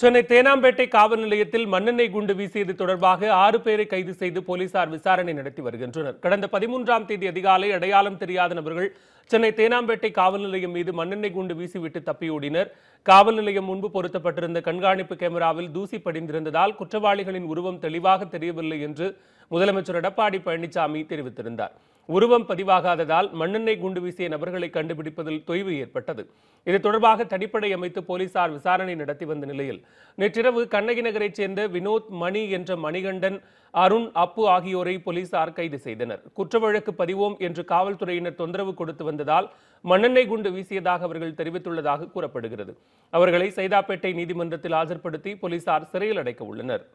சென்னை தேனாம்பேட்டை காவல் நிலையத்தில் மண்ணெண்ணெய் குண்டு வீசியது தொடர்பாக ஆறு பேரை கைது செய்து போலீசார் விசாரணை நடத்தி வருகின்றனர் கடந்த பதிமூன்றாம் தேதி அதிகாலை அடையாளம் தெரியாத நபர்கள் சென்னை தேனாம்பேட்டை காவல் நிலையம் மீது மண்ணெண்ணெய் குண்டு வீசிவிட்டு தப்பியோடினர் காவல் நிலையம் முன்பு பொருத்தப்பட்டிருந்த கண்காணிப்பு கேமராவில் தூசி படிந்திருந்ததால் குற்றவாளிகளின் உருவம் தெளிவாக தெரியவில்லை என்று முதலமைச்சர் எடப்பாடி பழனிசாமி தெரிவித்திருந்தார் உருவம் பதிவாகாததால் மண்ணெண்ணெய் குண்டு வீசிய நபர்களை கண்டுபிடிப்பதில் தொய்வு ஏற்பட்டது இது தொடர்பாக தனிப்படை அமைத்து போலீசார் விசாரணை நடத்தி வந்த நிலையில் நேற்றிரவு கண்ணகி நகரைச் சேர்ந்த வினோத் மணி என்ற மணிகண்டன் அருண் அப்பு ஆகியோரை போலீசார் கைது செய்தனர் குற்ற வழக்கு பதிவோம் என்று காவல்துறையினர் தொந்தரவு கொடுத்து வந்ததால் மண்ணெண்ணெய் குண்டு வீசியதாக அவர்கள் தெரிவித்துள்ளதாக கூறப்படுகிறது அவர்களை சைதாப்பேட்டை நீதிமன்றத்தில் ஆஜர்படுத்தி போலீசார் சிறையில் அடைக்க உள்ளனர்